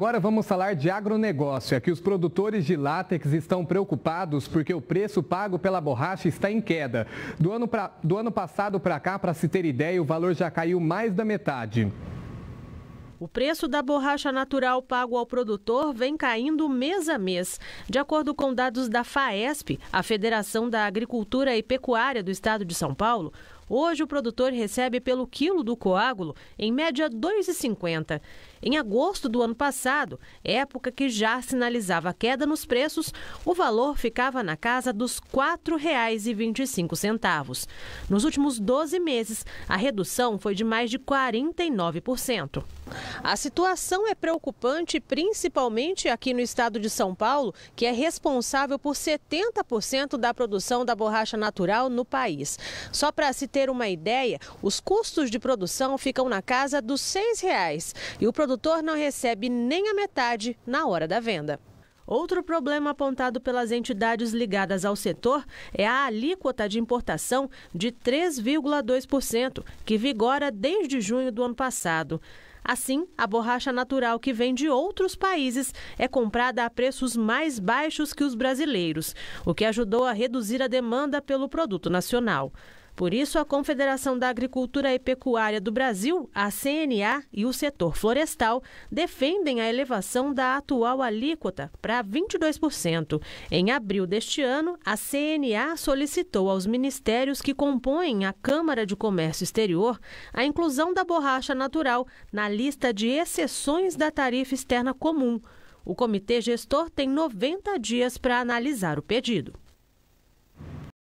Agora vamos falar de agronegócio. É que os produtores de látex estão preocupados porque o preço pago pela borracha está em queda. Do ano, pra, do ano passado para cá, para se ter ideia, o valor já caiu mais da metade. O preço da borracha natural pago ao produtor vem caindo mês a mês. De acordo com dados da FAESP, a Federação da Agricultura e Pecuária do Estado de São Paulo, Hoje, o produtor recebe pelo quilo do coágulo, em média, R$ 2,50. Em agosto do ano passado, época que já sinalizava queda nos preços, o valor ficava na casa dos R$ 4,25. Nos últimos 12 meses, a redução foi de mais de 49%. A situação é preocupante, principalmente aqui no estado de São Paulo, que é responsável por 70% da produção da borracha natural no país. Só para se ter ter uma ideia, os custos de produção ficam na casa dos R$ 6,00 e o produtor não recebe nem a metade na hora da venda. Outro problema apontado pelas entidades ligadas ao setor é a alíquota de importação de 3,2%, que vigora desde junho do ano passado. Assim, a borracha natural que vem de outros países é comprada a preços mais baixos que os brasileiros, o que ajudou a reduzir a demanda pelo produto nacional. Por isso, a Confederação da Agricultura e Pecuária do Brasil, a CNA, e o setor florestal defendem a elevação da atual alíquota para 22%. Em abril deste ano, a CNA solicitou aos ministérios que compõem a Câmara de Comércio Exterior a inclusão da borracha natural na lista de exceções da tarifa externa comum. O comitê gestor tem 90 dias para analisar o pedido.